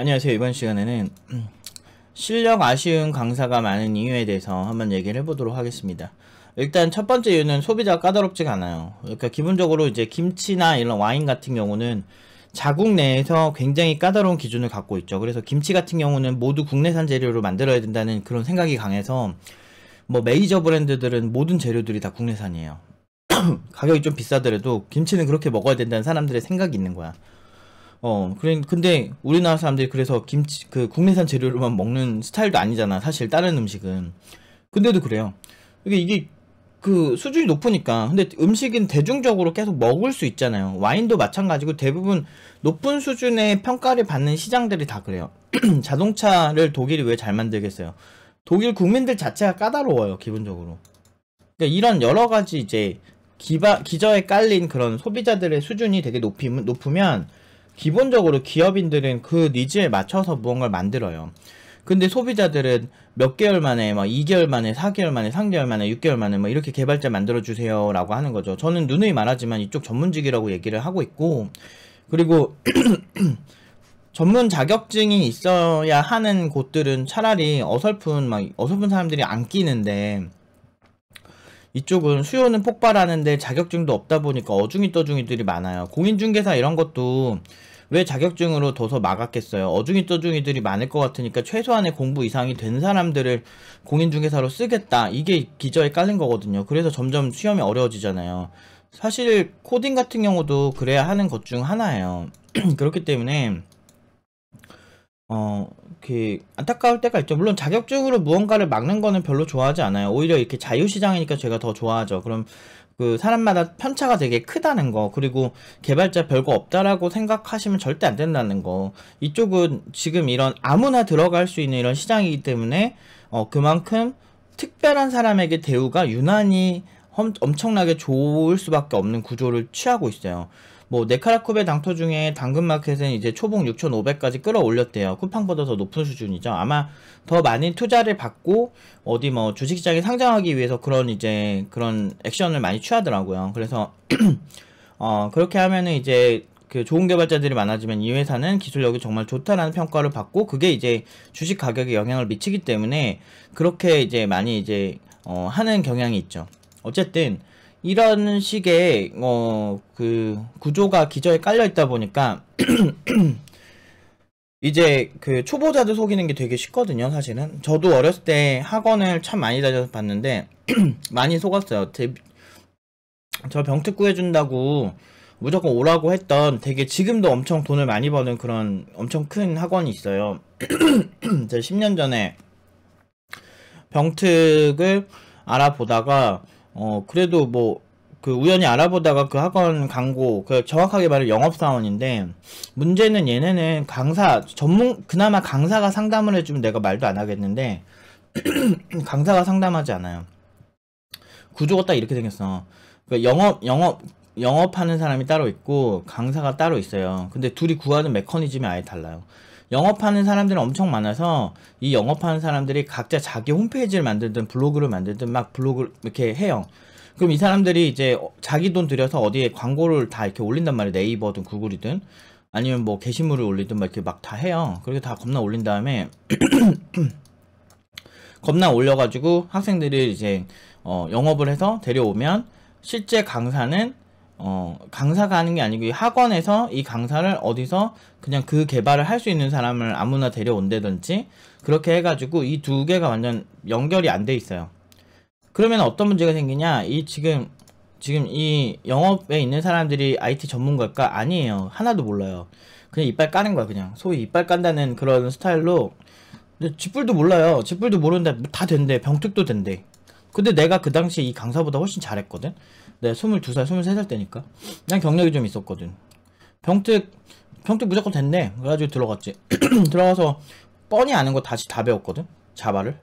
안녕하세요. 이번 시간에는 실력 아쉬운 강사가 많은 이유에 대해서 한번 얘기를 해보도록 하겠습니다. 일단 첫 번째 이유는 소비자가 까다롭지가 않아요. 그러니까 기본적으로 이제 김치나 이런 와인 같은 경우는 자국 내에서 굉장히 까다로운 기준을 갖고 있죠. 그래서 김치 같은 경우는 모두 국내산 재료로 만들어야 된다는 그런 생각이 강해서 뭐 메이저 브랜드들은 모든 재료들이 다 국내산이에요. 가격이 좀 비싸더라도 김치는 그렇게 먹어야 된다는 사람들의 생각이 있는 거야. 어, 그래, 근데 우리나라 사람들이 그래서 김치, 그 국내산 재료로만 먹는 스타일도 아니잖아. 사실 다른 음식은. 근데도 그래요. 이게, 이게 그 수준이 높으니까. 근데 음식은 대중적으로 계속 먹을 수 있잖아요. 와인도 마찬가지고 대부분 높은 수준의 평가를 받는 시장들이 다 그래요. 자동차를 독일이 왜 잘 만들겠어요? 독일 국민들 자체가 까다로워요, 기본적으로. 그러니까 이런 여러 가지 이제 기바, 기저에 깔린 그런 소비자들의 수준이 되게 높이, 높으면 기본적으로 기업인들은 그 니즈에 맞춰서 무언가를 만들어요. 근데 소비자들은 몇 개월 만에 막 2개월 만에 4개월 만에 3개월 만에 6개월 만에 막 뭐 이렇게 개발자 만들어 주세요 라고 하는 거죠 저는 누누이 말하지만 이쪽 전문직이라고 얘기를 하고 있고 그리고 전문 자격증이 있어야 하는 곳들은 차라리 어설픈 막 어설픈 사람들이 안 끼는데 이쪽은 수요는 폭발하는데 자격증도 없다 보니까 어중이 떠중이들이 많아요 공인중개사 이런 것도 왜 자격증으로 둬서 막았겠어요? 어중이 떠중이들이 많을 것 같으니까 최소한의 공부 이상이 된 사람들을 공인중개사로 쓰겠다. 이게 기저에 깔린 거거든요. 그래서 점점 수염이 어려워지잖아요. 사실 코딩 같은 경우도 그래야 하는 것 중 하나예요. 그렇기 때문에 어, 이 안타까울 때가 있죠. 물론 자격증으로 무언가를 막는 거는 별로 좋아하지 않아요. 오히려 이렇게 자유시장이니까 제가 더 좋아하죠. 그럼 그 사람마다 편차가 되게 크다는 거 그리고 개발자 별거 없다라고 생각하시면 절대 안 된다는 거 이쪽은 지금 이런 아무나 들어갈 수 있는 이런 시장이기 때문에 어 그만큼 특별한 사람에게 대우가 유난히 엄청나게 좋을 수밖에 없는 구조를 취하고 있어요. 뭐 네카라쿱의 당토 중에 당근마켓은 이제 초봉 6,500까지 끌어올렸대요. 쿠팡보다 더 높은 수준이죠. 아마 더 많은 투자를 받고 어디 뭐 주식시장에 상장하기 위해서 그런 이제 그런 액션을 많이 취하더라고요. 그래서 어 그렇게 하면은 이제 그 좋은 개발자들이 많아지면 이 회사는 기술력이 정말 좋다라는 평가를 받고 그게 이제 주식 가격에 영향을 미치기 때문에 그렇게 이제 많이 이제 어 하는 경향이 있죠. 어쨌든 이런 식의 어그 구조가 기저에 깔려 있다 보니까 이제 그 초보자들 속이는 게 되게 쉽거든요 사실은 저도 어렸을 때 학원을 참 많이 다녀서 봤는데 많이 속았어요 데... 저 병특 구해준다고 무조건 오라고 했던 되게 지금도 엄청 돈을 많이 버는 그런 엄청 큰 학원이 있어요 제가 10년 전에 병특을 알아보다가 어 그래도 뭐 그 우연히 알아보다가 그 학원 광고 그 정확하게 말해 영업사원인데 문제는 얘네는 강사 전문 그나마 강사가 상담을 해주면 내가 말도 안 하겠는데 강사가 상담하지 않아요 구조가 딱 이렇게 생겼어 그 영업 영업 영업하는 사람이 따로 있고 강사가 따로 있어요 근데 둘이 구하는 메커니즘이 아예 달라요 영업하는 사람들이 엄청 많아서 이 영업하는 사람들이 각자 자기 홈페이지를 만들든 블로그를 만들든 막 블로그를 이렇게 해요. 그럼 이 사람들이 이제 자기 돈 들여서 어디에 광고를 다 이렇게 올린단 말이에요. 네이버든 구글이든 아니면 뭐 게시물을 올리든 막 이렇게 막 다 해요. 그렇게 다 겁나 올린 다음에 겁나 올려가지고 학생들이 이제 어, 영업을 해서 데려오면 실제 강사는 어, 강사가 하는 게 아니고 이 학원에서 이 강사를 어디서 그냥 그 개발을 할 수 있는 사람을 아무나 데려온다든지 그렇게 해가지고 이 두 개가 완전 연결이 안 돼 있어요. 그러면 어떤 문제가 생기냐? 이 지금 지금 이 영업에 있는 사람들이 IT 전문가일까? 아니에요. 하나도 몰라요. 그냥 이빨 까는 거야, 그냥. 소위 이빨 깐다는 그런 스타일로. 쥐뿔도 몰라요. 쥐뿔도 모르는데 다 된대. 병특도 된대. 근데 내가 그 당시 에이 강사보다 훨씬 잘했거든? 네, 22살, 23살 때니까. 그냥 경력이 좀 있었거든. 병특, 병특 무조건 됐네. 그래가지고 들어갔지. 들어가서 뻔히 아는 거 다시 다 배웠거든. 자바를.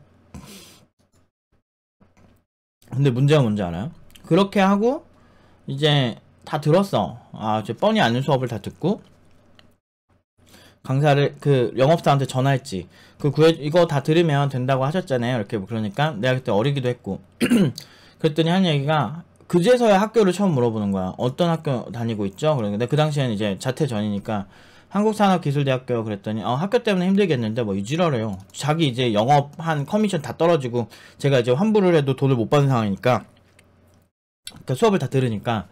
근데 문제가 뭔지 알아요? 그렇게 하고, 이제 다 들었어. 아, 이제 뻔히 아는 수업을 다 듣고, 강사를 그 영업사한테 전화했지. 그 구해 이거 다 들으면 된다고 하셨잖아요. 이렇게 뭐 그러니까 내가 그때 어리기도 했고 그랬더니 한 얘기가 그제서야 학교를 처음 물어보는 거야. 어떤 학교 다니고 있죠? 그런데그 당시에는 이제 자퇴 전이니까 한국산업기술대학교 그랬더니 어, 학교 때문에 힘들겠는데 뭐이지랄래요 자기 이제 영업한 커미션 다 떨어지고 제가 이제 환불을 해도 돈을 못 받는 상황이니까 그러니까 수업을 다 들으니까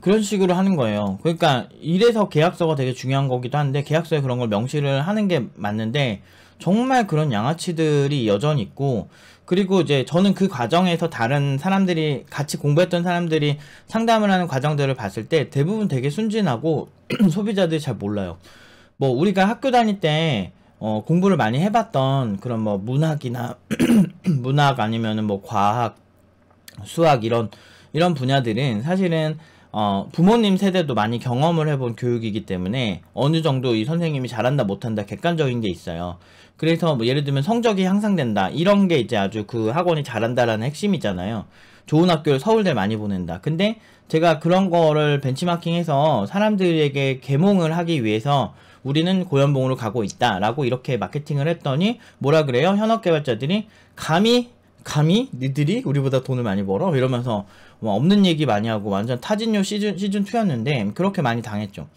그런 식으로 하는 거예요. 그러니까 이래서 계약서가 되게 중요한 거기도 한데 계약서에 그런 걸 명시를 하는 게 맞는데 정말 그런 양아치들이 여전히 있고 그리고 이제 저는 그 과정에서 다른 사람들이 같이 공부했던 사람들이 상담을 하는 과정들을 봤을 때 대부분 되게 순진하고 소비자들이 잘 몰라요. 뭐 우리가 학교 다닐 때 어, 공부를 많이 해봤던 그런 뭐 문학이나 문학 아니면은 뭐 과학, 수학 이런 이런 분야들은 사실은 어, 부모님 세대도 많이 경험을 해본 교육이기 때문에 어느 정도 이 선생님이 잘한다 못한다 객관적인 게 있어요. 그래서 뭐 예를 들면 성적이 향상된다 이런 게 이제 아주 그 학원이 잘한다라는 핵심이잖아요. 좋은 학교를 서울대 많이 보낸다. 근데 제가 그런 거를 벤치마킹해서 사람들에게 계몽을 하기 위해서 우리는 고연봉으로 가고 있다라고 이렇게 마케팅을 했더니 뭐라 그래요? 현업 개발자들이 감히 감히 니들이 우리보다 돈을 많이 벌어 이러면서 뭐 없는 얘기 많이 하고 완전 타진요 시즌 시즌 2였는데 그렇게 많이 당했죠.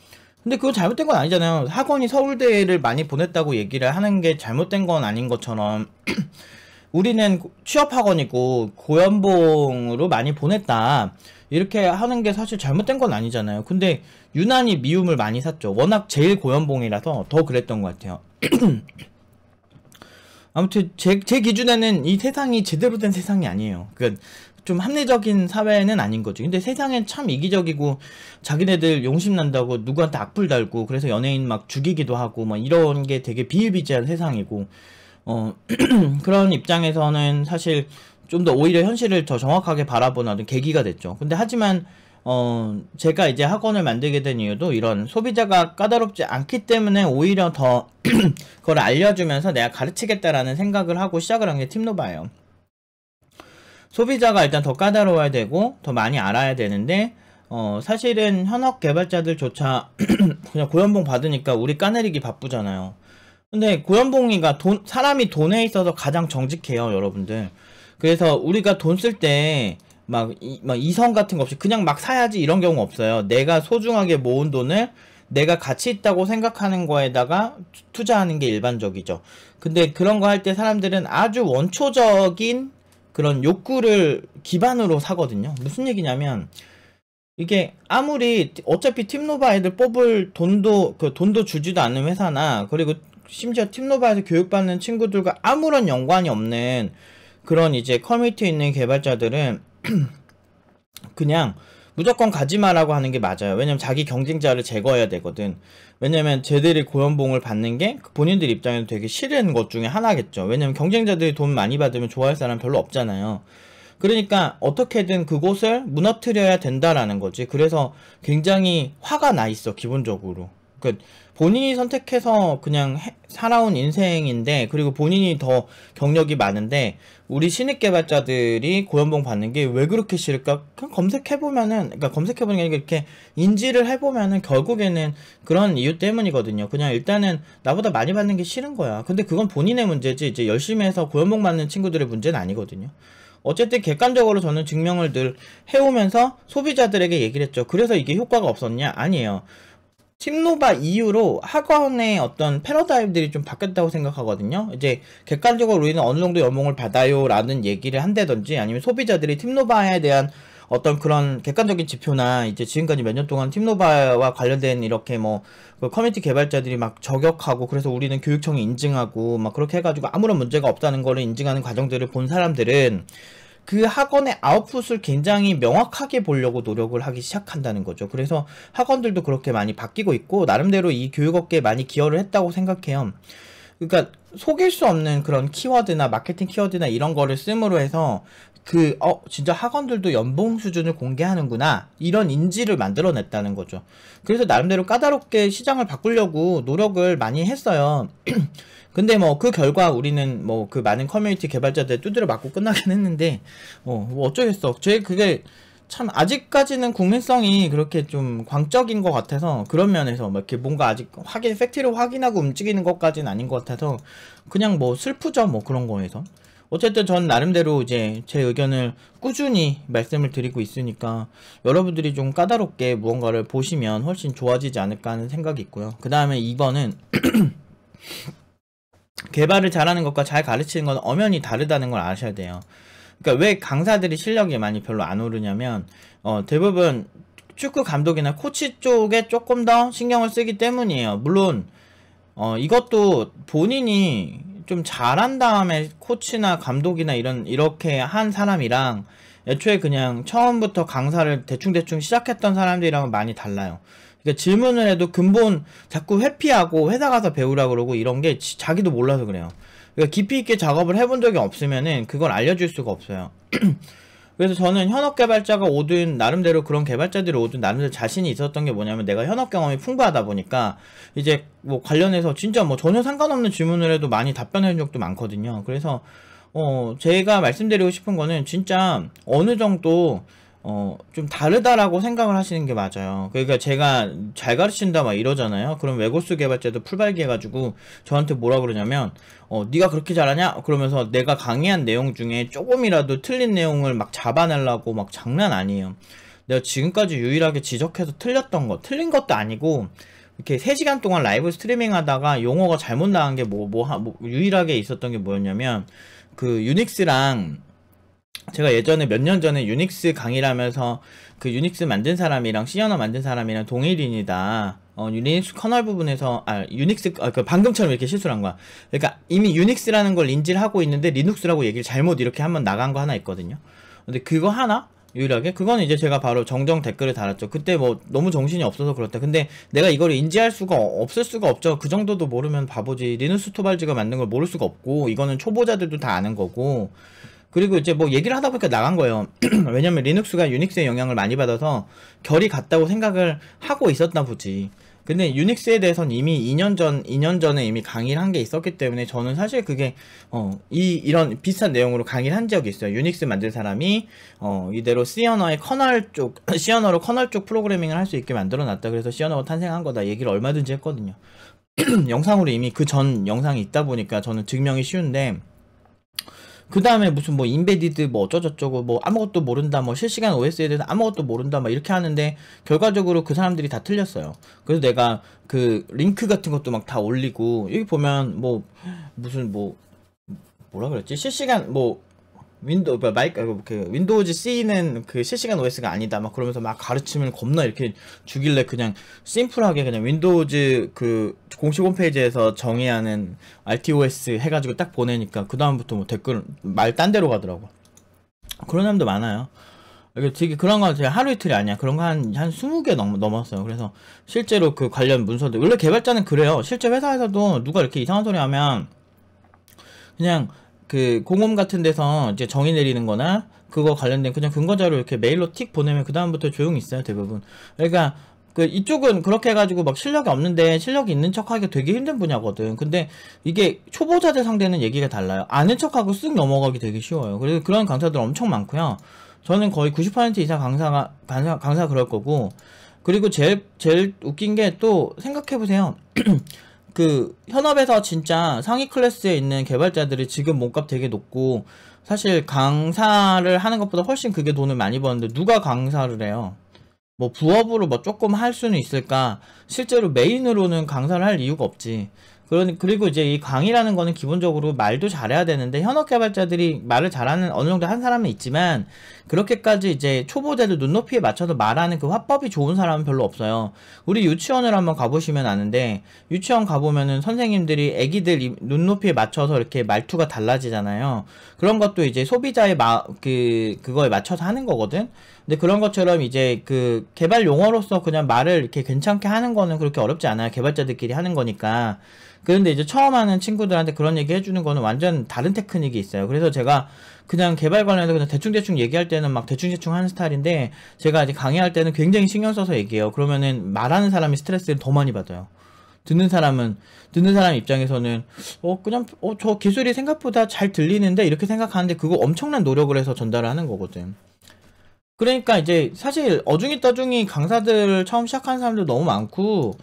근데 그거 잘못된 건 아니잖아요. 학원이 서울대를 많이 보냈다고 얘기를 하는 게 잘못된 건 아닌 것처럼 우리는 취업학원이고 고연봉으로 많이 보냈다. 이렇게 하는 게 사실 잘못된 건 아니잖아요. 근데 유난히 미움을 많이 샀죠. 워낙 제일 고연봉이라서 더 그랬던 것 같아요. 아무튼 제, 제 기준에는 이 세상이 제대로 된 세상이 아니에요. 그러니까 좀 합리적인 사회는 아닌 거죠 근데 세상엔 참 이기적이고 자기네들 용심 난다고 누구한테 악플 달고 그래서 연예인 막 죽이기도 하고 막 이런 게 되게 비일비재한 세상이고 어 그런 입장에서는 사실 좀 더 오히려 현실을 더 정확하게 바라보는 계기가 됐죠. 근데 하지만 어 제가 이제 학원을 만들게 된 이유도 이런 소비자가 까다롭지 않기 때문에 오히려 더 그걸 알려주면서 내가 가르치겠다라는 생각을 하고 시작을 한 게 팀노바예요. 소비자가 일단 더 까다로워야 되고 더 많이 알아야 되는데 어, 사실은 현업 개발자들조차 그냥 고연봉 받으니까 우리 까내리기 바쁘잖아요. 근데 고연봉이가 돈, 사람이 돈에 있어서 가장 정직해요, 여러분들. 그래서 우리가 돈 쓸 때, 막, 이, 막 이성 같은 거 없이 그냥 막 사야지 이런 경우 없어요. 내가 소중하게 모은 돈을 내가 가치 있다고 생각하는 거에다가 투자하는 게 일반적이죠. 근데 그런 거 할 때 사람들은 아주 원초적인 그런 욕구를 기반으로 사거든요. 무슨 얘기냐면 이게 아무리 어차피 팀노바 애들 뽑을 돈도 그 돈도 주지도 않는 회사나 그리고 심지어 팀노바에서 교육받는 친구들과 아무런 연관이 없는 그런 이제 커뮤니티에 있는 개발자들은 그냥 무조건 가지마라고 하는 게 맞아요. 왜냐면 자기 경쟁자를 제거해야 되거든. 왜냐면 제들이 고연봉을 받는 게 본인들 입장에서 되게 싫은 것 중에 하나겠죠. 왜냐면 경쟁자들이 돈 많이 받으면 좋아할 사람 별로 없잖아요. 그러니까 어떻게든 그곳을 무너뜨려야 된다라는 거지. 그래서 굉장히 화가 나 있어, 기본적으로. 그러니까 본인이 선택해서 그냥 해, 살아온 인생인데 그리고 본인이 더 경력이 많은데 우리 신입 개발자들이 고연봉 받는 게 왜 그렇게 싫을까? 그냥 검색해 보면은 그러니까 검색해 보는 게 아니라 이렇게 인지를 해 보면은 결국에는 그런 이유 때문이거든요. 그냥 일단은 나보다 많이 받는 게 싫은 거야. 근데 그건 본인의 문제지 이제 열심히 해서 고연봉 받는 친구들의 문제는 아니거든요. 어쨌든 객관적으로 저는 증명을 늘 해오면서 소비자들에게 얘기를 했죠. 그래서 이게 효과가 없었냐? 아니에요. 팀노바 이후로 학원의 어떤 패러다임들이 좀 바뀌었다고 생각하거든요. 이제 객관적으로 우리는 어느 정도 연봉을 받아요라는 얘기를 한다든지 아니면 소비자들이 팀노바에 대한 어떤 그런 객관적인 지표나 이제 지금까지 몇 년 동안 팀노바와 관련된 이렇게 뭐 그 커뮤니티 개발자들이 막 저격하고 그래서 우리는 교육청이 인증하고 막 그렇게 해가지고 아무런 문제가 없다는 거를 인증하는 과정들을 본 사람들은 그 학원의 아웃풋을 굉장히 명확하게 보려고 노력을 하기 시작한다는 거죠. 그래서 학원들도 그렇게 많이 바뀌고 있고 나름대로 이 교육업계에 많이 기여를 했다고 생각해요. 그러니까 속일 수 없는 그런 키워드나 마케팅 키워드나 이런 거를 씀으로 해서 그, 어, 진짜 학원들도 연봉 수준을 공개하는구나. 이런 인지를 만들어냈다는 거죠. 그래서 나름대로 까다롭게 시장을 바꾸려고 노력을 많이 했어요. 근데 뭐 그 결과 우리는 뭐 그 많은 커뮤니티 개발자들 두드려 맞고 끝나긴 했는데 어, 뭐 어쩌겠어. 제 그게 참 아직까지는 국민성이 그렇게 좀 광적인 것 같아서 그런 면에서 막 뭐 이렇게 뭔가 아직 확인 팩트를 확인하고 움직이는 것까지는 아닌 것 같아서 그냥 뭐 슬프죠 뭐 그런 거에서 어쨌든 전 나름대로 이제 제 의견을 꾸준히 말씀을 드리고 있으니까 여러분들이 좀 까다롭게 무언가를 보시면 훨씬 좋아지지 않을까 하는 생각이 있고요 그 다음에 2번은 개발을 잘하는 것과 잘 가르치는 건 엄연히 다르다는 걸 아셔야 돼요. 그러니까 왜 강사들이 실력이 많이 별로 안 오르냐면 어, 대부분 축구 감독이나 코치 쪽에 조금 더 신경을 쓰기 때문이에요. 물론 어, 이것도 본인이 좀 잘한 다음에 코치나 감독이나 이런 이렇게 한 사람이랑 애초에 그냥 처음부터 강사를 대충대충 시작했던 사람들이랑은 많이 달라요. 그러니까 질문을 해도 근본 자꾸 회피하고 회사 가서 배우라 그러고 이런 게 자기도 몰라서 그래요. 그러니까 깊이 있게 작업을 해본 적이 없으면은 그걸 알려줄 수가 없어요. 그래서 저는 현업 개발자가 오든 나름대로 그런 개발자들이 오든 나름대로 자신이 있었던 게 뭐냐면 내가 현업 경험이 풍부하다 보니까 이제 뭐 관련해서 진짜 뭐 전혀 상관없는 질문을 해도 많이 답변해 준 적도 많거든요. 그래서 어 제가 말씀드리고 싶은 거는 진짜 어느 정도 어, 좀 다르다라고 생각을 하시는 게 맞아요. 그러니까 제가 잘 가르친다 막 이러잖아요. 그럼 외고수 개발자도 풀발기해가지고 저한테 뭐라 그러냐면, 어, 네가 그렇게 잘하냐? 그러면서 내가 강의한 내용 중에 조금이라도 틀린 내용을 막 잡아내려고 막 장난 아니에요. 내가 지금까지 유일하게 지적해서 틀렸던 거, 틀린 것도 아니고, 이렇게 3시간 동안 라이브 스트리밍 하다가 용어가 잘못 나간 게 뭐, 뭐, 뭐, 유일하게 있었던 게 뭐였냐면, 그 유닉스랑 제가 예전에 몇 년 전에 유닉스 강의를 하면서 그 유닉스 만든 사람이랑 시어너 만든 사람이랑 동일인이다. 어, 유닉스 커널 부분에서 아 유닉스 아, 그 방금처럼 이렇게 실수를 한 거야. 그러니까 이미 유닉스라는 걸 인지를 하고 있는데 리눅스라고 얘기를 잘못 이렇게 한번 나간 거 하나 있거든요. 근데 그거 하나 유일하게 그건 이제 제가 바로 정정 댓글을 달았죠. 그때 뭐 너무 정신이 없어서 그렇다. 근데 내가 이걸 인지할 수가 없을 수가 없죠. 그 정도도 모르면 바보지. 리눅스토발즈가 만든 걸 모를 수가 없고 이거는 초보자들도 다 아는 거고. 그리고 이제 뭐 얘기를 하다 보니까 나간 거예요. 왜냐면 리눅스가 유닉스의 영향을 많이 받아서 결이 같다고 생각을 하고 있었나 보지. 근데 유닉스에 대해서는 이미 2년 전, 2년 전에 이미 강의를 한 게 있었기 때문에 저는 사실 그게, 어, 이, 이런 비슷한 내용으로 강의를 한 적이 있어요. 유닉스 만들 사람이, 어, 이대로 C 언어의 커널 쪽, 시 언어로 커널 쪽 프로그래밍을 할 수 있게 만들어 놨다. 그래서 C 언어가 탄생한 거다. 얘기를 얼마든지 했거든요. 영상으로 이미 그 전 영상이 있다 보니까 저는 증명이 쉬운데, 그 다음에 무슨 뭐 인베디드 뭐 어쩌저쩌고 뭐 아무것도 모른다 뭐 실시간 OS에 대해서 아무것도 모른다 막 이렇게 하는데 결과적으로 그 사람들이 다 틀렸어요. 그래서 내가 그 링크 같은 것도 막 다 올리고 여기 보면 뭐 무슨 뭐 뭐라 그랬지 실시간 뭐 윈도우 뭐, 마이크 그, 그 윈도우즈 C는 그 실시간 OS가 아니다 막 그러면서 막가르치면 겁나 이렇게 주길래 그냥 심플하게 그냥 윈도우즈 그 공식 홈페이지에서 정의하는 RTOS 해가지고 딱 보내니까 그 다음부터 뭐 댓글 말 딴 데로 가더라고 그런 사람도 많아요. 이게 되게 그런 거 제가 하루 이틀이 아니야. 그런 거 한, 한 스무 개 넘, 넘었어요. 그래서 실제로 그 관련 문서들. 원래 개발자는 그래요. 실제 회사에서도 누가 이렇게 이상한 소리 하면 그냥 그 공홈 같은 데서 이제 정의 내리는 거나 그거 관련된 그냥 근거 자료 이렇게 메일로 틱 보내면 그다음부터 조용히 있어요, 대부분. 그러니까 그 이쪽은 그렇게 해가지고 막 실력이 없는데 실력이 있는 척하기 되게 힘든 분야거든. 근데 이게 초보자들 상대는 얘기가 달라요. 아는 척하고 쓱 넘어가기 되게 쉬워요. 그래서 그런 강사들 엄청 많고요. 저는 거의 90% 이상 강사가 강사, 강사 그럴 거고 그리고 제일 제일 웃긴 게 또 생각해 보세요. 그 현업에서 진짜 상위 클래스에 있는 개발자들이 지금 몸값 되게 높고 사실 강사를 하는 것보다 훨씬 그게 돈을 많이 버는데 누가 강사를 해요? 뭐 부업으로 뭐 조금 할 수는 있을까? 실제로 메인으로는 강사를 할 이유가 없지. 그런 그리고 이제 이광이라는 거는 기본적으로 말도 잘해야 되는데 현업 개발자들이 말을 잘하는 어느 정도 한 사람은 있지만 그렇게까지 이제 초보자들 눈높이에 맞춰서 말하는 그 화법이 좋은 사람은 별로 없어요. 우리 유치원을 한번 가보시면 아는데 유치원 가보면은 선생님들이 애기들 눈높이에 맞춰서 이렇게 말투가 달라지잖아요. 그런 것도 이제 소비자의 마, 그 그거에 맞춰서 하는 거거든. 근데 그런 것처럼 이제 그 개발 용어로서 그냥 말을 이렇게 괜찮게 하는 거는 그렇게 어렵지 않아요. 개발자들끼리 하는 거니까. 그런데 이제 처음 하는 친구들한테 그런 얘기 해주는 거는 완전 다른 테크닉이 있어요. 그래서 제가 그냥 개발 관련해서 그냥 대충대충 얘기할 때는 막 대충대충 하는 스타일인데 제가 이제 강의할 때는 굉장히 신경 써서 얘기해요. 그러면은 말하는 사람이 스트레스를 더 많이 받아요. 듣는 사람은 듣는 사람 입장에서는 어 그냥 어 저 기술이 생각보다 잘 들리는데 이렇게 생각하는데 그거 엄청난 노력을 해서 전달을 하는 거거든. 그러니까 이제 사실 어중이 떠중이 강사들 처음 시작한 사람들 너무 많고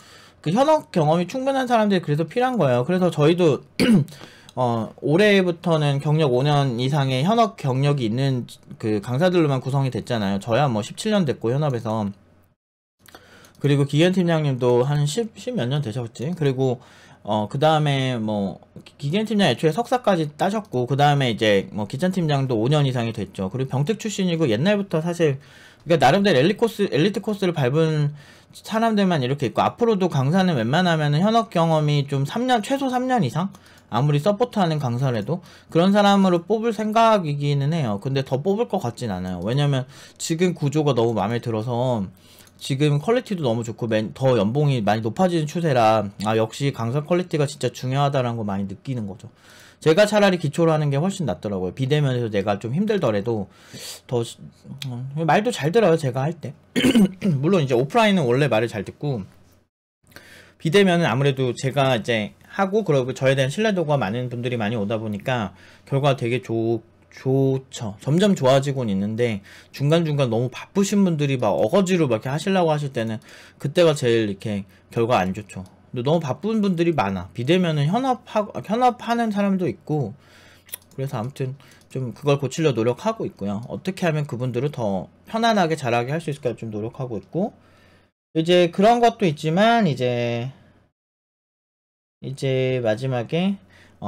그 현업 경험이 충분한 사람들이 그래서 필요한 거예요. 그래서 저희도 어, 올해부터는 경력 5년 이상의 현업 경력이 있는 그 강사들로만 구성이 됐잖아요. 저야 뭐 17년 됐고 현업에서 그리고 기현 팀장님도 한 10몇년 되셨지. 그리고 어, 그 다음에 뭐, 기계팀장 애초에 석사까지 따셨고, 그 다음에 이제 뭐 기전팀장도 5년 이상이 됐죠. 그리고 병특 출신이고, 옛날부터 사실, 그러니까 나름대로 엘리 코스, 엘리트 코스를 밟은 사람들만 이렇게 있고, 앞으로도 강사는 웬만하면은 현업 경험이 좀 3년, 최소 3년 이상? 아무리 서포트하는 강사를 도 그런 사람으로 뽑을 생각이기는 해요. 근데 더 뽑을 것 같진 않아요. 왜냐면 지금 구조가 너무 마음에 들어서 지금 퀄리티도 너무 좋고 맨, 더 연봉이 많이 높아지는 추세라 아 역시 강산 퀄리티가 진짜 중요하다는 거 많이 느끼는 거죠. 제가 차라리 기초로 하는 게 훨씬 낫더라고요. 비대면에서 내가 좀 힘들더라도 더 어, 말도 잘 들어요. 제가 할 때. 물론 이제 오프라인은 원래 말을 잘 듣고 비대면은 아무래도 제가 이제 하고 그리고 저에 대한 신뢰도가 많은 분들이 많이 오다 보니까 결과가 되게 좋고 좋죠. 점점 좋아지곤 있는데 중간중간 너무 바쁘신 분들이 막 어거지로 막 이렇게 하시려고 하실 때는 그때가 제일 이렇게 결과 안 좋죠. 근데 너무 바쁜 분들이 많아. 비대면은 현업하, 현업하는 사람도 있고 그래서 아무튼 좀 그걸 고치려 노력하고 있고요. 어떻게 하면 그분들을 더 편안하게 잘하게 할 수 있을까 좀 노력하고 있고 이제 그런 것도 있지만 이제 이제 마지막에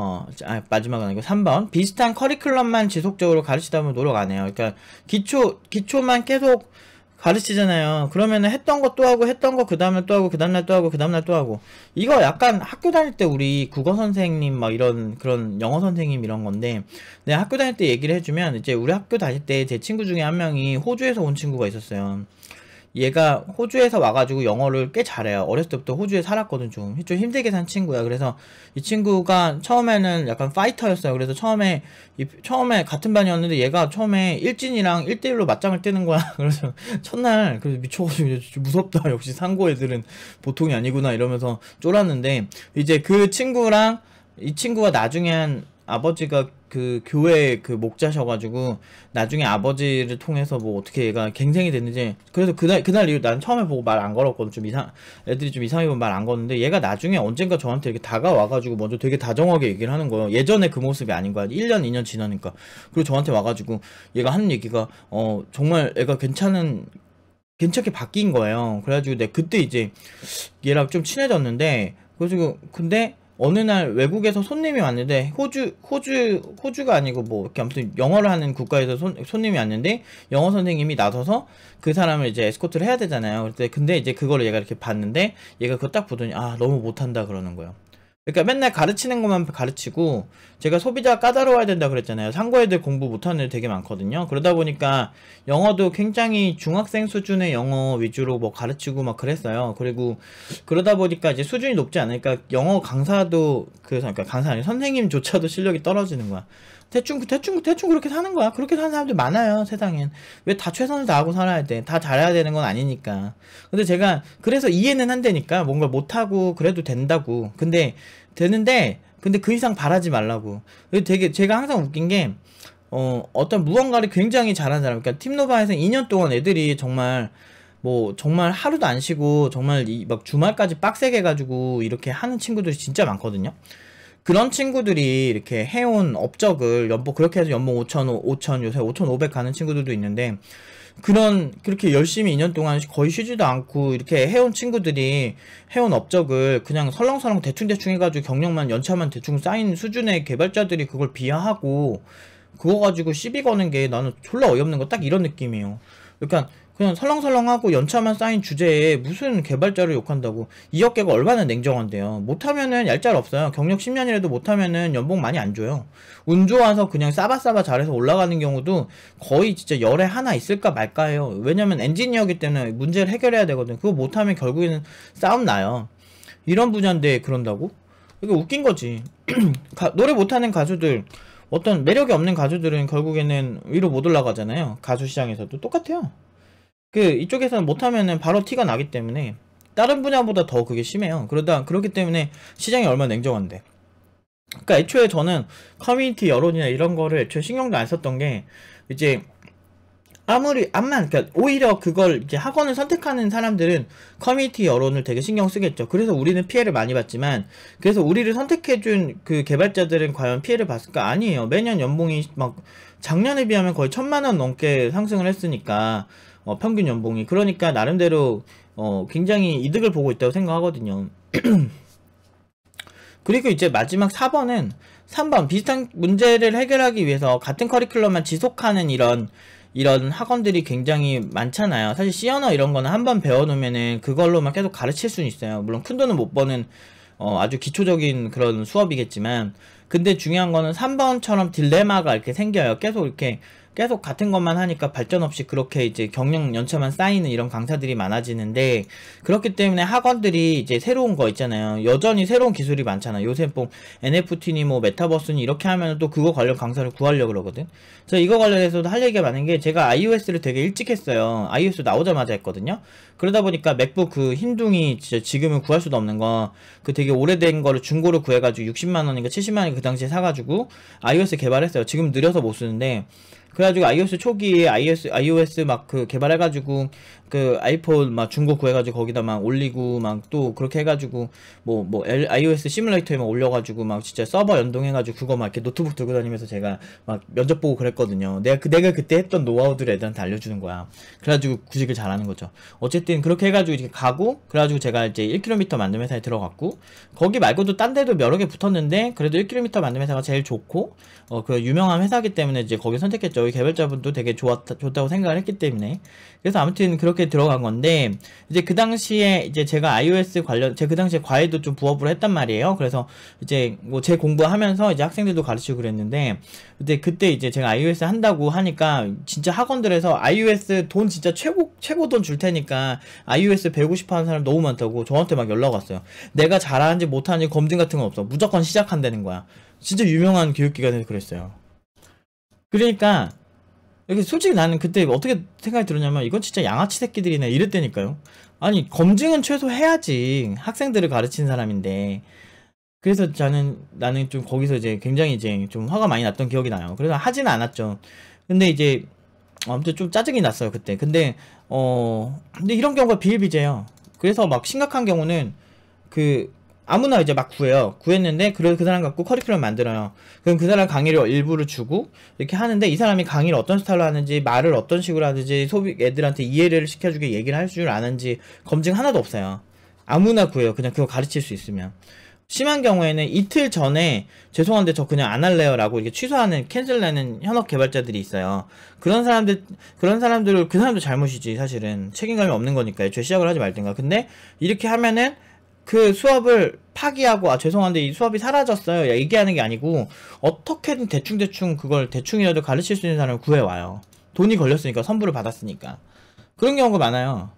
어, 아, 마지막은 아니고 3번. 비슷한 커리큘럼만 지속적으로 가르치다 보면 노력 안 해요. 그러니까 기초, 기초만 계속 가르치잖아요. 그러면은 했던 것또 하고, 했던 거그다음에또 하고, 그 다음날 또 하고, 그 다음날 또 하고. 이거 약간 학교 다닐 때 우리 국어 선생님 막 이런, 그런 영어 선생님 이런 건데, 내가 학교 다닐 때 얘기를 해주면, 이제 우리 학교 다닐 때 제 친구 중에 한 명이 호주에서 온 친구가 있었어요. 얘가 호주에서 와가지고 영어를 꽤 잘해요. 어렸을 때부터 호주에 살았거든 좀. 좀 힘들게 산 친구야. 그래서 이 친구가 처음에는 약간 파이터였어요. 그래서 처음에 이, 처음에 같은 반이었는데 얘가 처음에 일진이랑 일대일로 맞짱을 뜨는 거야. 그래서 첫날 그래서 미쳐가지고 무섭다. 역시 상고 애들은 보통이 아니구나 이러면서 쫄았는데 이제 그 친구랑 이 친구가 나중에 한 아버지가 그 교회 그 목자셔가지고 나중에 아버지를 통해서 뭐 어떻게 얘가 갱생이 됐는지 그래서 그날 그날 이후 난 처음에 보고 말 안 걸었거든 좀 이상 애들이 좀 이상해 보면 말안 걸었는데 얘가 나중에 언젠가 저한테 이렇게 다가와가지고 먼저 되게 다정하게 얘기를 하는 거예요 예전에 그 모습이 아닌 거야 1년 2년 지나니까 그리고 저한테 와가지고 얘가 하는 얘기가 어 정말 애가 괜찮은 괜찮게 바뀐 거예요 그래가지고 내 그때 이제 얘랑 좀 친해졌는데 그래가지고 근데 어느 날 외국에서 손님이 왔는데 호주 호주 호주가 아니고 뭐 이렇게 아무튼 영어를 하는 국가에서 손, 손님이 왔는데 영어 선생님이 나서서 그 사람을 이제 에스코트를 해야 되잖아요. 근데 근데 이제 그걸 얘가 이렇게 봤는데 얘가 그거 딱 보더니 아 너무 못한다 그러는 거예요. 그러니까 맨날 가르치는 것만 가르치고 제가 소비자 까다로워야 된다 그랬잖아요. 상고애들 공부 못하는 애들 되게 많거든요. 그러다 보니까 영어도 굉장히 중학생 수준의 영어 위주로 뭐 가르치고 막 그랬어요. 그리고 그러다 보니까 이제 수준이 높지 않으니까 영어 강사도 그 그러니까 강사 아니 선생님조차도 실력이 떨어지는 거야. 대충 대충 대충 그렇게 사는 거야. 그렇게 사는 사람들 많아요 세상엔. 왜 다 최선을 다하고 살아야 돼? 다 잘해야 되는 건 아니니까. 근데 제가 그래서 이해는 한다니까 뭔가 못하고 그래도 된다고. 근데 되는데 근데 그 이상 바라지 말라고. 되게 제가 항상 웃긴 게 어, 어떤 무언가를 굉장히 잘하는 사람. 그러니까 팀노바에서 2년 동안 애들이 정말 뭐 정말 하루도 안 쉬고 정말 이막 주말까지 빡세게 해 가지고 이렇게 하는 친구들이 진짜 많거든요. 그런 친구들이 이렇게 해온 업적을 연봉 그렇게 해서 연봉 5천 5천 요새 5,500 가는 친구들도 있는데 그런 그렇게 열심히 2년 동안 거의 쉬지도 않고 이렇게 해온 친구들이 해온 업적을 그냥 설렁설렁 대충대충 해가지고 경력만 연차만 대충 쌓인 수준의 개발자들이 그걸 비하하고 그거 가지고 시비 거는 게 나는 졸라 어이없는 거 딱 이런 느낌이에요. 그러니까 그냥 설렁설렁하고 연차만 쌓인 주제에 무슨 개발자를 욕한다고 2억 개가 얼마나 냉정한데요. 못하면은 얄짤 없어요. 경력 10년이라도 못하면은 연봉 많이 안 줘요. 운 좋아서 그냥 싸바싸바 잘해서 올라가는 경우도 거의 진짜 열에 하나 있을까 말까요. 왜냐면 엔지니어기 때문에 문제를 해결해야 되거든요. 그거 못하면 결국에는 싸움 나요. 이런 분야인데 그런다고? 이게 웃긴 거지. 가, 노래 못하는 가수들 어떤 매력이 없는 가수들은 결국에는 위로 못 올라가잖아요. 가수 시장에서도 똑같아요. 그 이쪽에서 는 못하면은 바로 티가 나기 때문에 다른 분야보다 더 그게 심해요. 그러다 그렇기 때문에 시장이 얼마나 냉정한데. 그러니까 애초에 저는 커뮤니티 여론이나 이런 거를 애초에 신경도 안 썼던 게 이제 아무리 암만 그러니까 오히려 그걸 이제 학원을 선택하는 사람들은 커뮤니티 여론을 되게 신경 쓰겠죠. 그래서 우리는 피해를 많이 봤지만 그래서 우리를 선택해준 그 개발자들은 과연 피해를 봤을까? 아니에요. 매년 연봉이 막 작년에 비하면 거의 천만 원 넘게 상승을 했으니까 어, 평균 연봉이 그러니까 나름대로 어, 굉장히 이득을 보고 있다고 생각하거든요. 그리고 이제 마지막 4번은 3번 비슷한 문제를 해결하기 위해서 같은 커리큘럼만 지속하는 이런 이런 학원들이 굉장히 많잖아요. 사실 C 언어 이런 거는 한 번 배워놓으면은 그걸로만 계속 가르칠 수는 있어요. 물론 큰 돈은 못 버는 어, 아주 기초적인 그런 수업이겠지만 근데 중요한 거는 3번처럼 딜레마가 이렇게 생겨요. 계속 이렇게 계속 같은 것만 하니까 발전 없이 그렇게 이제 경력 연차만 쌓이는 이런 강사들이 많아지는데 그렇기 때문에 학원들이 이제 새로운 거 있잖아요. 여전히 새로운 기술이 많잖아. 요새 뭐 NFT니 뭐 메타버스니 이렇게 하면 또 그거 관련 강사를 구하려고 그러거든. 그래서 이거 관련해서도 할 얘기가 많은 게 제가 iOS를 되게 일찍 했어요. iOS 나오자마자 했거든요. 그러다 보니까 맥북 그 흰둥이 진짜 지금은 구할 수도 없는 거 그 되게 오래된 거를 중고로 구해가지고 60만 원인가 70만 원인가 그 당시에 사가지고 iOS 개발했어요. 지금 느려서 못 쓰는데 그래가지고 iOS 초기에 iOS, iOS 막그 개발해가지고 그 아이폰 막 중고 구해가지고 거기다 막 올리고 막 또 그렇게 해가지고 뭐뭐 뭐, 뭐 iOS 시뮬레이터에 막 올려가지고 막 진짜 서버 연동해가지고 그거 막 이렇게 노트북 들고 다니면서 제가 막 면접 보고 그랬거든요. 내가 그 내가 그때 했던 노하우들을 애들한테 알려주는 거야. 그래가지고 구직을 잘하는 거죠. 어쨌든 그렇게 해가지고 이렇게 가고 그래가지고 제가 이제 1km 만든 회사에 들어갔고 거기 말고도 딴 데도 여러 개 붙었는데 그래도 1km 만든 회사가 제일 좋고 어 그 유명한 회사기 때문에 이제 거기 선택했죠. 저희 개발자분도 되게 좋았다, 좋다고 생각을 했기 때문에 그래서 아무튼 그렇게 들어간 건데 이제 그 당시에 이제 제가 iOS 관련 제 그 당시에 과외도 좀부업을 했단 말이에요. 그래서 이제 뭐 제 공부하면서 이제 학생들도 가르치고 그랬는데 근데 그때 이제 제가 iOS 한다고 하니까 진짜 학원들에서 iOS 돈 진짜 최고 최고 돈 줄 테니까 iOS 배우고 싶어 하는 사람 너무 많다고 저한테 막 연락 왔어요. 내가 잘하는지 못하는지 검증 같은 건 없어. 무조건 시작한다는 거야. 진짜 유명한 교육기관에서 그랬어요. 그러니까 이게 솔직히 나는 그때 어떻게 생각이 들었냐면 이건 진짜 양아치 새끼들이네 이랬다니까요. 아니 검증은 최소 해야지 학생들을 가르친 사람인데 그래서 저는 나는 좀 거기서 이제 굉장히 이제 좀 화가 많이 났던 기억이 나요. 그래서 하지는 않았죠. 근데 이제 아무튼 좀 짜증이 났어요 그때. 근데 어 근데 이런 경우가 비일비재해요. 그래서 막 심각한 경우는 그 아무나 이제 막 구해요. 구했는데 그래도그 사람 갖고 커리큘럼 만들어요. 그럼 그 사람 강의를 일부를 주고 이렇게 하는데 이 사람이 강의를 어떤 스타일로 하는지 말을 어떤 식으로 하는지 소비 애들한테 이해를 시켜주게 얘기를 할 줄 아는지 검증 하나도 없어요. 아무나 구해요. 그냥 그거 가르칠 수 있으면. 심한 경우에는 이틀 전에 죄송한데 저 그냥 안 할래요 라고 이렇게 취소하는 캔슬내는 현업 개발자들이 있어요 그런 사람들 그런 사람들을 그 사람도 잘못이지 사실은 책임감이 없는 거니까 요죄에 시작을 하지 말든가 근데 이렇게 하면은 그 수업을 파기하고 아 죄송한데 이 수업이 사라졌어요 얘기하는 게 아니고 어떻게든 대충대충 그걸 대충이라도 가르칠 수 있는 사람을 구해와요 돈이 걸렸으니까 선불을 받았으니까 그런 경우가 많아요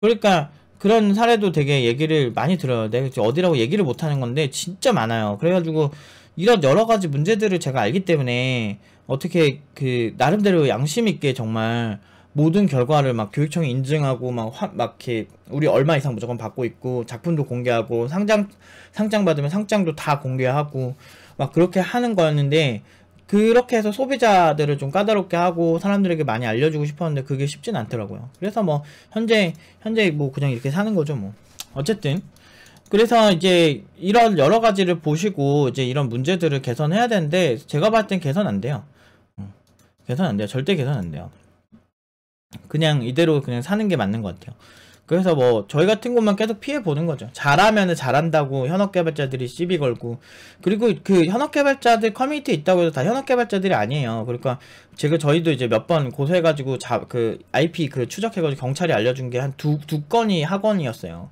그러니까 그런 사례도 되게 얘기를 많이 들어요 내가 어디라고 얘기를 못하는 건데 진짜 많아요 그래가지고 이런 여러 가지 문제들을 제가 알기 때문에 어떻게 그 나름대로 양심 있게 정말 모든 결과를 막 교육청이 인증하고 막막 이 우리 얼마 이상 무조건 받고 있고 작품도 공개하고 상장 상장 받으면 상장도 다 공개하고 막 그렇게 하는 거였는데 그렇게 해서 소비자들을 좀 까다롭게 하고 사람들에게 많이 알려주고 싶었는데 그게 쉽진 않더라고요. 그래서 뭐 현재 현재 뭐 그냥 이렇게 사는 거죠 뭐. 어쨌든 그래서 이제 이런 여러 가지를 보시고 이제 이런 문제들을 개선해야 되는데 제가 봤을 땐 개선 안 돼요. 개선 안 돼요. 절대 개선 안 돼요. 그냥 이대로 그냥 사는 게 맞는 것 같아요. 그래서 뭐 저희 같은 것만 계속 피해 보는 거죠. 잘하면은 잘한다고 현업 개발자들이 시비 걸고 그리고 그 현업 개발자들 커뮤니티 있다고 해도 다 현업 개발자들이 아니에요. 그러니까 제가 저희도 이제 몇 번 고소해가지고 자 그 IP 그 추적해가지고 경찰이 알려준 게 한 두두 두 건이 학원이었어요.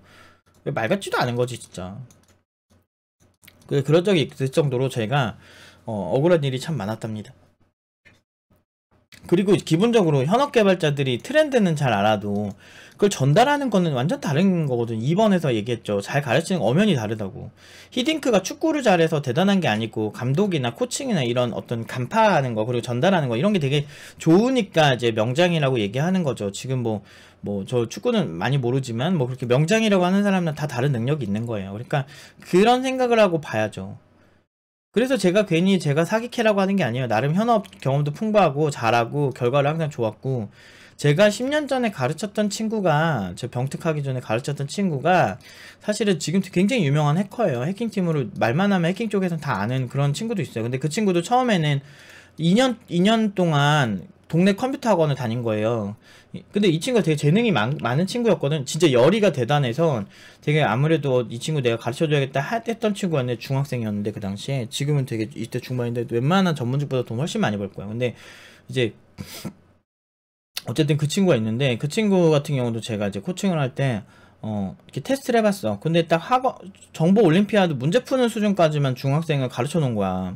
말 같지도 않은 거지 진짜. 그 그런 적이 있을 정도로 제가 어, 억울한 일이 참 많았답니다. 그리고 기본적으로 현업 개발자들이 트렌드는 잘 알아도 그걸 전달하는 거는 완전 다른 거거든. 2번에서 얘기했죠. 잘 가르치는 엄연히 다르다고. 히딩크가 축구를 잘해서 대단한 게 아니고 감독이나 코칭이나 이런 어떤 간파하는 거 그리고 전달하는 거 이런 게 되게 좋으니까 이제 명장이라고 얘기하는 거죠. 지금 뭐 뭐 저 축구는 많이 모르지만 뭐 그렇게 명장이라고 하는 사람은 다 다른 능력이 있는 거예요. 그러니까 그런 생각을 하고 봐야죠. 그래서 제가 괜히 제가 사기캐라고 하는 게 아니에요. 나름 현업 경험도 풍부하고 잘하고 결과를 항상 좋았고 제가 10년 전에 가르쳤던 친구가 제 병특하기 전에 가르쳤던 친구가 사실은 지금 굉장히 유명한 해커예요. 해킹팀으로 말만 하면 해킹 쪽에서는 다 아는 그런 친구도 있어요. 근데 그 친구도 처음에는 2년 2년 동안 동네 컴퓨터 학원을 다닌 거예요. 근데 이 친구가 되게 재능이 많, 많은 친구였거든. 진짜 열의가 대단해서 되게 아무래도 어, 이 친구 내가 가르쳐줘야겠다 했던 친구였는데 중학생이었는데 그 당시에 지금은 되게 이때 중반인데 웬만한 전문직보다 돈 훨씬 많이 벌 거야. 근데 이제 어쨌든 그 친구가 있는데 그 친구 같은 경우도 제가 이제 코칭을 할 때 어, 이렇게 테스트를 해봤어. 근데 딱 학원, 정보 올림피아드 문제 푸는 수준까지만 중학생을 가르쳐 놓은 거야.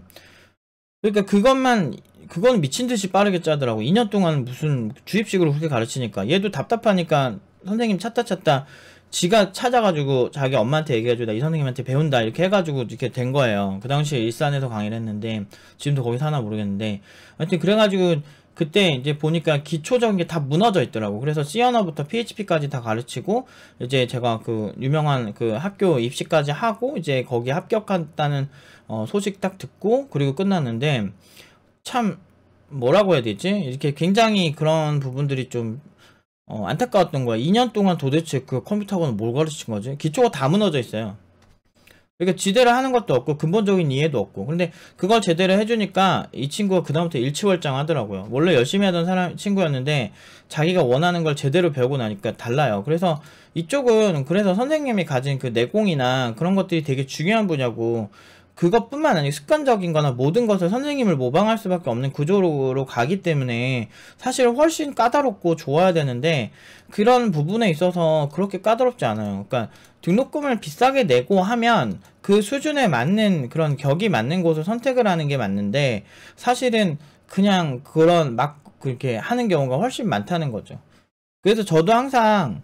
그러니까 그것만 그건 미친 듯이 빠르게 짜더라고. 2년 동안 무슨 주입식으로 그렇게 가르치니까 얘도 답답하니까 선생님 찾다 찾다 지가 찾아가지고 자기 엄마한테 얘기해줘 나이 선생님한테 배운다 이렇게 해가지고 이렇게 된 거예요. 그 당시에 일산에서 강의를 했는데 지금도 거기 사나 모르겠는데 하여튼 그래가지고 그때 이제 보니까 기초적인 게 다 무너져 있더라고. 그래서 C언어부터 PHP까지 다 가르치고 이제 제가 그 유명한 그 학교 입시까지 하고 이제 거기 합격한다는 어 소식 딱 듣고 그리고 끝났는데 참 뭐라고 해야 되지? 이렇게 굉장히 그런 부분들이 좀어 안타까웠던 거야. 2년 동안 도대체 그 컴퓨터 학원은 뭘 가르친 거지? 기초가 다 무너져 있어요. 그러니까 지대를 하는 것도 없고 근본적인 이해도 없고 근데 그걸 제대로 해주니까 이 친구가 그다음부터 일치월장 하더라고요 원래 열심히 하던 사람 친구였는데 자기가 원하는 걸 제대로 배우고 나니까 달라요 그래서 이쪽은 그래서 선생님이 가진 그 내공이나 그런 것들이 되게 중요한 분야고 그것뿐만 아니고 습관적인 거나 모든 것을 선생님을 모방할 수밖에 없는 구조로 가기 때문에 사실 훨씬 까다롭고 좋아야 되는데 그런 부분에 있어서 그렇게 까다롭지 않아요. 그러니까 등록금을 비싸게 내고 하면 그 수준에 맞는 그런 격이 맞는 곳을 선택을 하는 게 맞는데 사실은 그냥 그런 막 그렇게 하는 경우가 훨씬 많다는 거죠. 그래서 저도 항상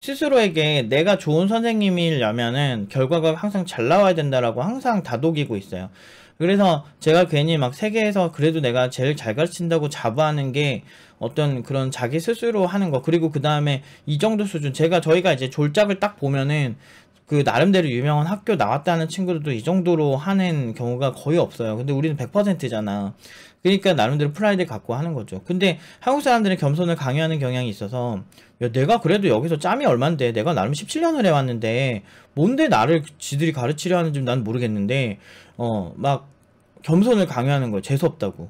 스스로에게 내가 좋은 선생님이려면은 결과가 항상 잘 나와야 된다라고 항상 다독이고 있어요. 그래서 제가 괜히 막 세계에서 그래도 내가 제일 잘 가르친다고 자부하는 게 어떤 그런 자기 스스로 하는 거 그리고 그 다음에 이 정도 수준 제가 저희가 이제 졸작을 딱 보면은 그 나름대로 유명한 학교 나왔다는 친구들도 이 정도로 하는 경우가 거의 없어요. 근데 우리는 100%잖아. 그러니까 나름대로 프라이드 갖고 하는 거죠. 근데 한국 사람들은 겸손을 강요하는 경향이 있어서 야, 내가 그래도 여기서 짬이 얼만데 내가 나름 17년을 해왔는데 뭔데 나를 지들이 가르치려 하는지 난 모르겠는데 어 막 겸손을 강요하는 거 재수 없다고.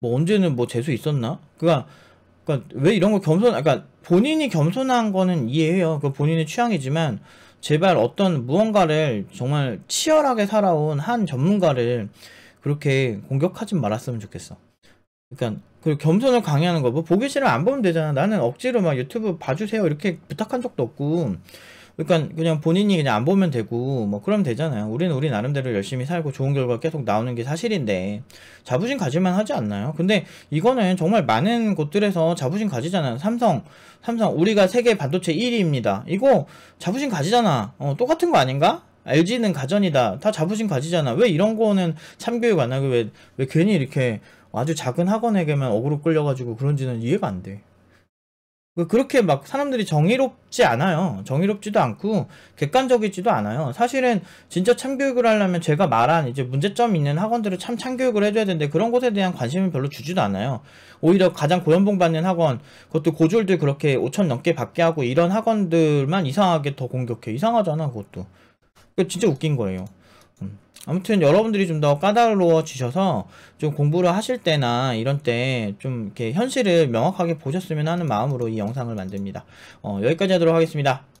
뭐 언제는 뭐 재수 있었나? 그니까 그러니까 왜 이런 거 겸손? 그러니까 본인이 겸손한 거는 이해해요. 그 본인의 취향이지만 제발 어떤 무언가를 정말 치열하게 살아온 한 전문가를 그렇게 공격하지 말았으면 좋겠어. 그러니까 그 겸손을 강요하는 거뭐 보기 싫으면 안 보면 되잖아. 나는 억지로 막 유튜브 봐주세요 이렇게 부탁한 적도 없고 그러니까 그냥 본인이 그냥 안 보면 되고 뭐 그러면 되잖아요. 우리는 우리 나름대로 열심히 살고 좋은 결과 계속 나오는 게 사실인데 자부심 가질만 하지 않나요? 근데 이거는 정말 많은 곳들에서 자부심 가지잖아요. 삼성, 삼성 우리가 세계 반도체 1위입니다. 이거 자부심 가지잖아. 어, 똑같은 거 아닌가? LG는 가전이다. 다 자부심 가지잖아. 왜 이런 거는 참교육 안 하고 왜, 왜 괜히 이렇게 아주 작은 학원에게만 어그로 끌려가지고 그런지는 이해가 안 돼. 그렇게 막 사람들이 정의롭지 않아요. 정의롭지도 않고 객관적이지도 않아요. 사실은 진짜 참교육을 하려면 제가 말한 이제 문제점 있는 학원들을 참 참교육을 해줘야 되는데 그런 곳에 대한 관심을 별로 주지도 않아요. 오히려 가장 고연봉 받는 학원, 그것도 고졸들 그렇게 5천 넘게 받게 하고 이런 학원들만 이상하게 더 공격해. 이상하잖아, 그것도. 그러니까 진짜 웃긴 거예요. 아무튼 여러분들이 좀 더 까다로워지셔서 좀 공부를 하실 때나 이런 때 좀 이렇게 현실을 명확하게 보셨으면 하는 마음으로 이 영상을 만듭니다. 어, 여기까지 하도록 하겠습니다.